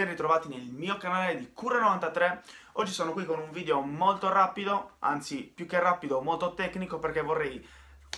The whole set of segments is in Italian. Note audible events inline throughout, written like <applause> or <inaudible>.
ben ritrovati nel mio canale di Cura93 Oggi sono qui con un video molto rapido, anzi più che rapido molto tecnico perché vorrei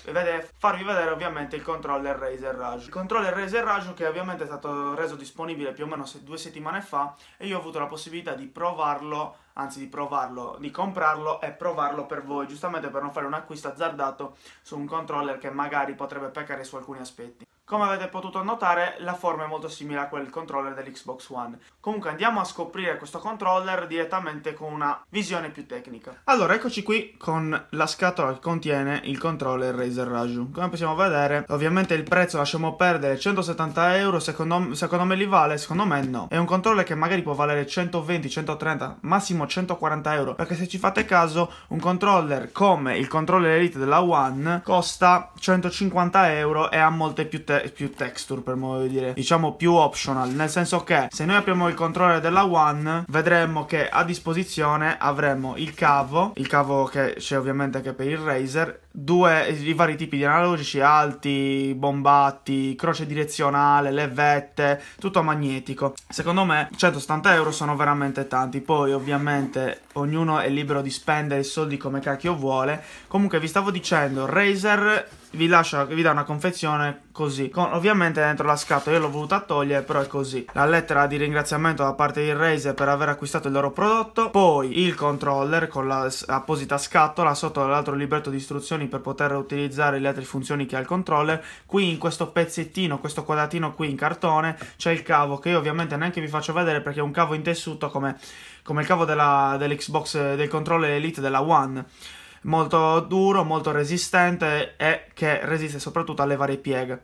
vedere, farvi vedere ovviamente il controller Razer Raju Il controller Razer Raju che ovviamente è stato reso disponibile più o meno due settimane fa E io ho avuto la possibilità di provarlo, anzi di provarlo, di comprarlo e provarlo per voi Giustamente per non fare un acquisto azzardato su un controller che magari potrebbe peccare su alcuni aspetti come avete potuto notare la forma è molto simile a quel controller dell'Xbox One. Comunque andiamo a scoprire questo controller direttamente con una visione più tecnica. Allora eccoci qui con la scatola che contiene il controller Razer Raju. Come possiamo vedere ovviamente il prezzo lasciamo perdere 170 euro secondo, secondo me li vale, secondo me no. È un controller che magari può valere 120, 130, massimo 140 euro perché se ci fate caso un controller come il controller Elite della One costa 150 euro e ha molte più tecniche più texture per modo di dire Diciamo più optional Nel senso che se noi apriamo il controller della One Vedremo che a disposizione avremo il cavo Il cavo che c'è ovviamente anche per il Razer Due, i vari tipi di analogici Alti, bombatti, croce direzionale, le vette Tutto magnetico Secondo me 170 euro sono veramente tanti Poi ovviamente ognuno è libero di spendere i soldi come cacchio vuole Comunque vi stavo dicendo Razer vi, lascia, vi dà una confezione così, con ovviamente dentro la scatola, io l'ho voluta togliere però è così, la lettera di ringraziamento da parte di Razer per aver acquistato il loro prodotto, poi il controller con l'apposita la scatola, sotto l'altro libretto di istruzioni per poter utilizzare le altre funzioni che ha il controller, qui in questo pezzettino, questo quadratino qui in cartone c'è il cavo che io ovviamente neanche vi faccio vedere perché è un cavo in tessuto come, come il cavo dell'Xbox, del controller Elite della One molto duro, molto resistente e che resiste soprattutto alle varie pieghe.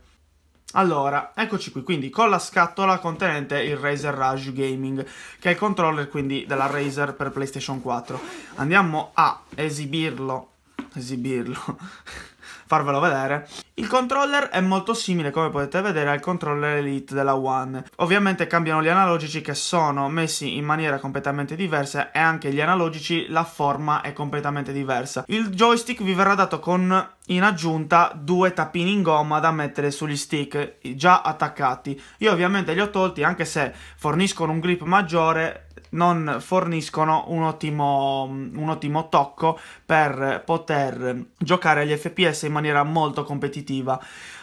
Allora, eccoci qui, quindi con la scatola contenente il Razer Raju Gaming, che è il controller quindi della Razer per PlayStation 4. Andiamo a esibirlo, esibirlo, <laughs> farvelo vedere. Il controller è molto simile, come potete vedere, al controller Elite della One. Ovviamente cambiano gli analogici che sono messi in maniera completamente diversa e anche gli analogici, la forma è completamente diversa. Il joystick vi verrà dato con in aggiunta due tappini in gomma da mettere sugli stick già attaccati. Io ovviamente li ho tolti anche se forniscono un grip maggiore non forniscono un ottimo, un ottimo tocco per poter giocare agli FPS in maniera molto competitiva.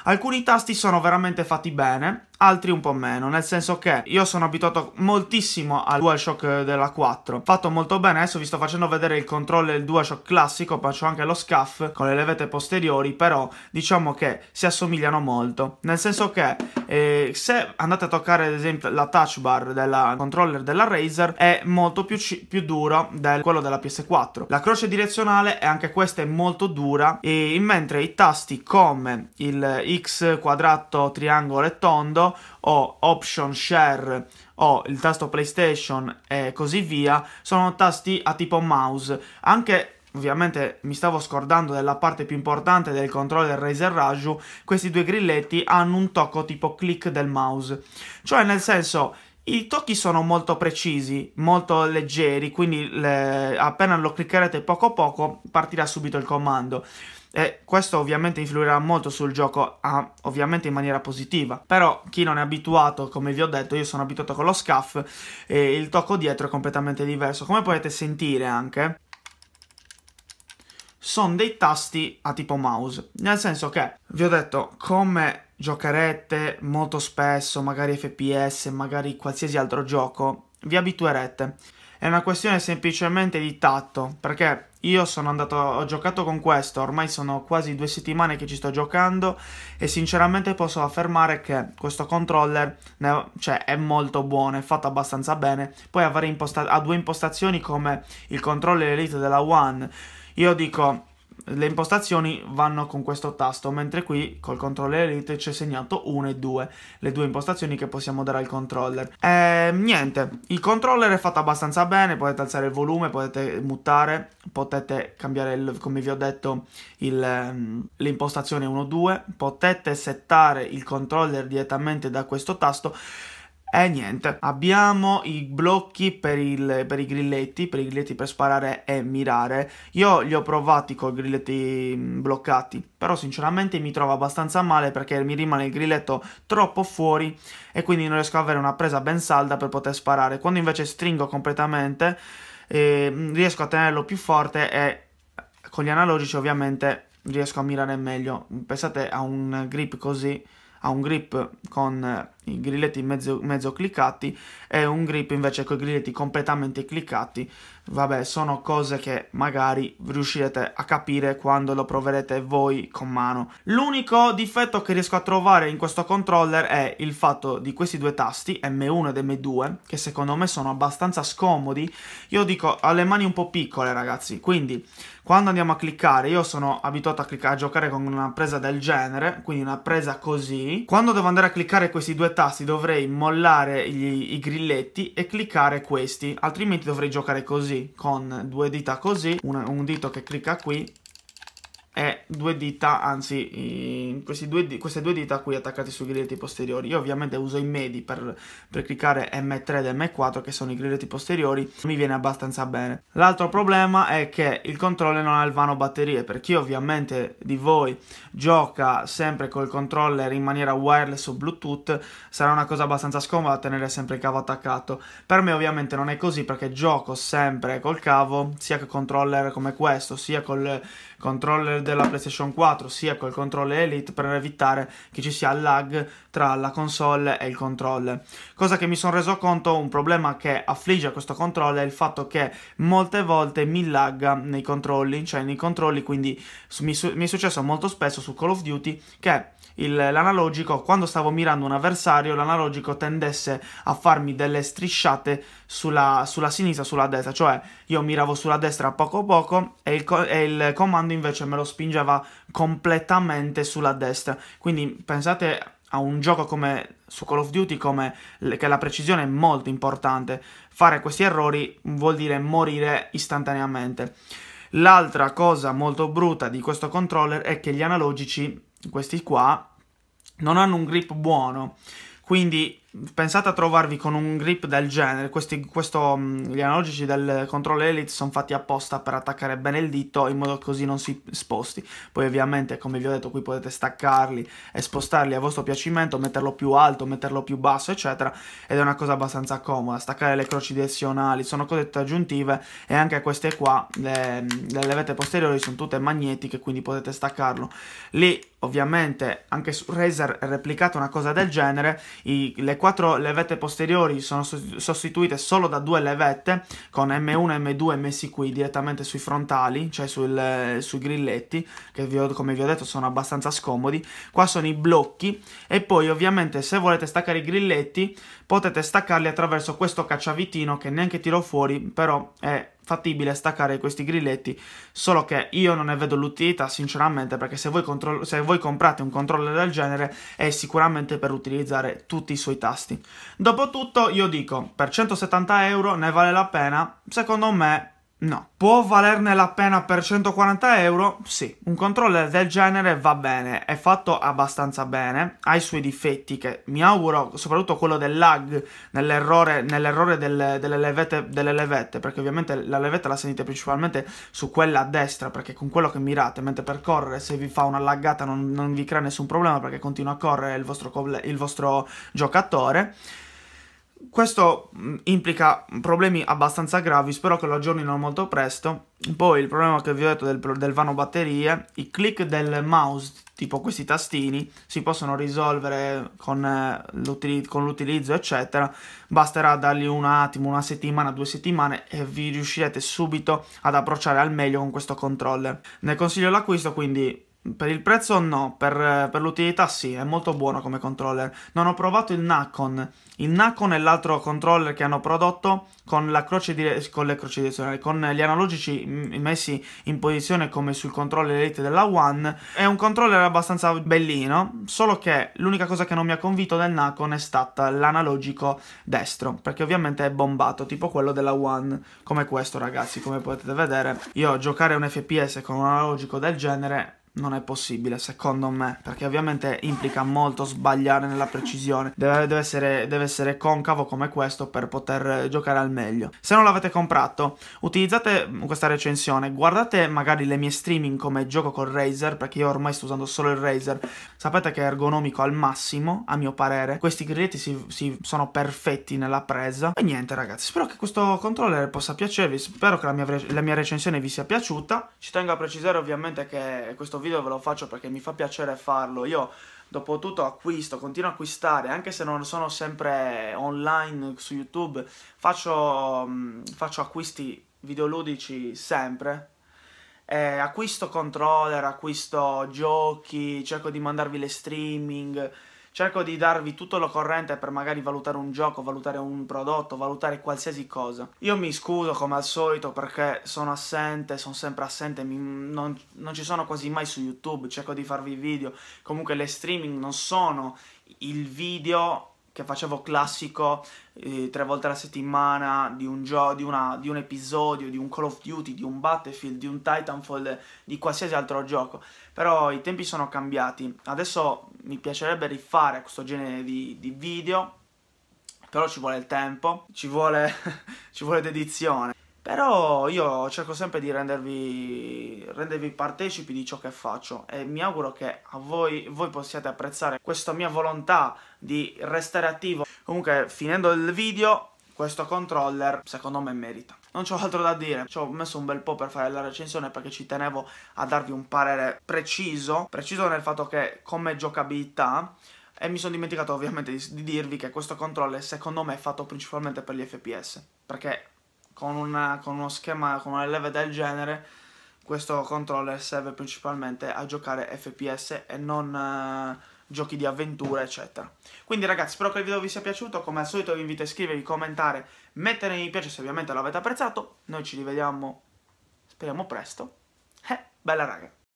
Alcuni tasti sono veramente fatti bene, altri un po' meno, nel senso che io sono abituato moltissimo al DualShock della 4, fatto molto bene, adesso vi sto facendo vedere il controller del DualShock classico, faccio anche lo scaff con le levette posteriori, però diciamo che si assomigliano molto, nel senso che eh, se andate a toccare ad esempio la touch bar del controller della Razer è molto più, più duro di quello della PS4, la croce direzionale è anche questa è molto dura, e mentre i tasti come il x quadrato triangolo e tondo o option share o il tasto PlayStation e così via sono tasti a tipo mouse. Anche Ovviamente mi stavo scordando della parte più importante del controller Razer Raju, questi due grilletti hanno un tocco tipo click del mouse. Cioè nel senso, i tocchi sono molto precisi, molto leggeri, quindi le, appena lo cliccherete poco poco partirà subito il comando e questo ovviamente influirà molto sul gioco, ah, ovviamente in maniera positiva, però chi non è abituato, come vi ho detto, io sono abituato con lo scaff e il tocco dietro è completamente diverso, come potete sentire anche sono dei tasti a tipo mouse, nel senso che vi ho detto come giocherete molto spesso, magari FPS, magari qualsiasi altro gioco, vi abituerete. È una questione semplicemente di tatto, perché io sono andato, ho giocato con questo, ormai sono quasi due settimane che ci sto giocando e sinceramente posso affermare che questo controller ho, cioè, è molto buono, è fatto abbastanza bene. Poi ha, ha due impostazioni come il controller Elite della One. Io dico, le impostazioni vanno con questo tasto, mentre qui col controller Elite c'è segnato 1 e 2, le due impostazioni che possiamo dare al controller. E, ehm, niente, il controller è fatto abbastanza bene, potete alzare il volume, potete mutare, potete cambiare, il, come vi ho detto, l'impostazione ehm, 1-2, potete settare il controller direttamente da questo tasto, e niente, abbiamo i blocchi per, il, per i grilletti, per i grilletti per sparare e mirare. Io li ho provati con i grilletti mm, bloccati, però sinceramente mi trovo abbastanza male perché mi rimane il grilletto troppo fuori e quindi non riesco ad avere una presa ben salda per poter sparare. Quando invece stringo completamente eh, riesco a tenerlo più forte e con gli analogici ovviamente riesco a mirare meglio. Pensate a un grip così, a un grip con i grilletti mezzo, mezzo cliccati e un grip invece con i grilletti completamente cliccati vabbè sono cose che magari riuscirete a capire quando lo proverete voi con mano l'unico difetto che riesco a trovare in questo controller è il fatto di questi due tasti M1 ed M2 che secondo me sono abbastanza scomodi io dico alle mani un po' piccole ragazzi quindi quando andiamo a cliccare io sono abituato a, cliccare, a giocare con una presa del genere quindi una presa così quando devo andare a cliccare questi due tasti dovrei mollare gli, i grilletti e cliccare questi, altrimenti dovrei giocare così, con due dita così, un, un dito che clicca qui è due dita, anzi due, queste due dita qui attaccate sui grilletti posteriori. Io ovviamente uso i medi per, per cliccare M3 ed M4 che sono i grilletti posteriori, mi viene abbastanza bene. L'altro problema è che il controller non ha il vano batterie, per chi ovviamente di voi gioca sempre col controller in maniera wireless o Bluetooth sarà una cosa abbastanza scomoda tenere sempre il cavo attaccato. Per me ovviamente non è così perché gioco sempre col cavo sia che controller come questo, sia col controller della PlayStation 4 sia col controller Elite per evitare che ci sia lag tra la console e il controller. Cosa che mi sono reso conto, un problema che affligge questo controller è il fatto che molte volte mi lagga nei controlli, cioè nei controlli, quindi mi, su mi è successo molto spesso su Call of Duty che l'analogico, quando stavo mirando un avversario, l'analogico tendesse a farmi delle strisciate sulla, sulla, sinistra, sulla destra, cioè io miravo sulla destra poco poco e il, e il comando invece me lo spingeva completamente sulla destra, quindi pensate a un gioco come su Call of Duty come che la precisione è molto importante. Fare questi errori vuol dire morire istantaneamente. L'altra cosa molto brutta di questo controller è che gli analogici, questi qua, non hanno un grip buono. Quindi pensate a trovarvi con un grip del genere, Questi, questo, mm, gli analogici del Control Elite sono fatti apposta per attaccare bene il dito in modo così non si sposti, poi ovviamente come vi ho detto qui potete staccarli e spostarli a vostro piacimento, metterlo più alto, metterlo più basso eccetera ed è una cosa abbastanza comoda, staccare le croci direzionali, sono cose aggiuntive e anche queste qua, le, le levette posteriori sono tutte magnetiche quindi potete staccarlo, lì ovviamente anche su Razer è replicata una cosa del genere, i, le quattro levette posteriori sono sostituite solo da due levette con M1 e M2 messi qui direttamente sui frontali, cioè sul, sui grilletti, che vi ho, come vi ho detto sono abbastanza scomodi. Qua sono i blocchi e poi ovviamente se volete staccare i grilletti potete staccarli attraverso questo cacciavitino che neanche tiro fuori, però è fattibile staccare questi grilletti, solo che io non ne vedo l'utilità sinceramente perché se voi, se voi, comprate un controller del genere è sicuramente per utilizzare tutti i suoi tasti. Dopotutto io dico, per 170 euro ne vale la pena? Secondo me No. Può valerne la pena per 140 euro? Sì. Un controller del genere va bene, è fatto abbastanza bene, ha i suoi difetti che mi auguro, soprattutto quello del lag, nell'errore, nell del, delle, levette, delle levette, perché ovviamente la levetta la sentite principalmente su quella a destra, perché con quello che mirate, mentre per correre se vi fa una laggata non, non vi crea nessun problema perché continua a correre il vostro, il vostro giocatore. Questo mm, implica problemi abbastanza gravi, spero che lo aggiornino molto presto. Poi il problema che vi ho detto del, del vano batterie, i click del mouse, tipo questi tastini, si possono risolvere con, eh, con l'utilizzo, eccetera. Basterà dargli un attimo, una settimana, due settimane e vi riuscirete subito ad approcciare al meglio con questo controller. Ne consiglio l'acquisto, quindi per il prezzo no, per, per l'utilità sì, è molto buono come controller. Non ho provato il Nacon. Il Nacon è l'altro controller che hanno prodotto con, dire... con le croci direzionali, con gli analogici mm, messi in posizione come sul controller Elite della One. È un controller abbastanza bellino, solo che l'unica cosa che non mi ha convinto del Nacon è stata l'analogico destro, perché ovviamente è bombato, tipo quello della One, come questo ragazzi, come potete vedere. Io giocare un FPS con un analogico del genere non è possibile secondo me perché ovviamente implica molto sbagliare nella precisione deve, deve, essere, deve essere concavo come questo per poter giocare al meglio se non l'avete comprato utilizzate questa recensione guardate magari le mie streaming come gioco col Razer perché io ormai sto usando solo il Razer sapete che è ergonomico al massimo a mio parere questi grilletti si, si sono perfetti nella presa e niente ragazzi spero che questo controller possa piacervi spero che la mia, la mia recensione vi sia piaciuta ci tengo a precisare ovviamente che questo video video ve lo faccio perché mi fa piacere farlo. Io dopo tutto acquisto, continuo a acquistare, anche se non sono sempre online su YouTube, faccio, mm, faccio acquisti videoludici sempre. Eh, acquisto controller, acquisto giochi, cerco di mandarvi le streaming cerco di darvi tutto lo corrente per magari valutare un gioco, valutare un prodotto, valutare qualsiasi cosa. Io mi scuso come al solito perché sono assente, sono sempre assente, mi, non, non ci sono quasi mai su YouTube, cerco di farvi video, comunque le streaming non sono il video che facevo classico eh, tre volte alla settimana di un, di, una, di un episodio, di un Call of Duty, di un Battlefield, di un Titanfall, di qualsiasi altro gioco. Però i tempi sono cambiati. Adesso mi piacerebbe rifare questo genere di, di video, però ci vuole il tempo, ci vuole, <laughs> ci vuole dedizione. Però io cerco sempre di rendervi, rendervi partecipi di ciò che faccio e mi auguro che a voi, voi possiate apprezzare questa mia volontà di restare attivo. Comunque, finendo il video, questo controller secondo me merita. Non c'ho altro da dire, ci ho messo un bel po' per fare la recensione perché ci tenevo a darvi un parere preciso, preciso nel fatto che come giocabilità e mi sono dimenticato ovviamente di, di dirvi che questo controller secondo me è fatto principalmente per gli FPS, perché con, una, con uno schema, con una leve del genere, questo controller serve principalmente a giocare FPS e non eh, giochi di avventura, eccetera. Quindi ragazzi, spero che il video vi sia piaciuto, come al solito vi invito a iscrivervi, commentare, mettere mi piace se ovviamente l'avete apprezzato, noi ci rivediamo, speriamo presto, eh, bella raga!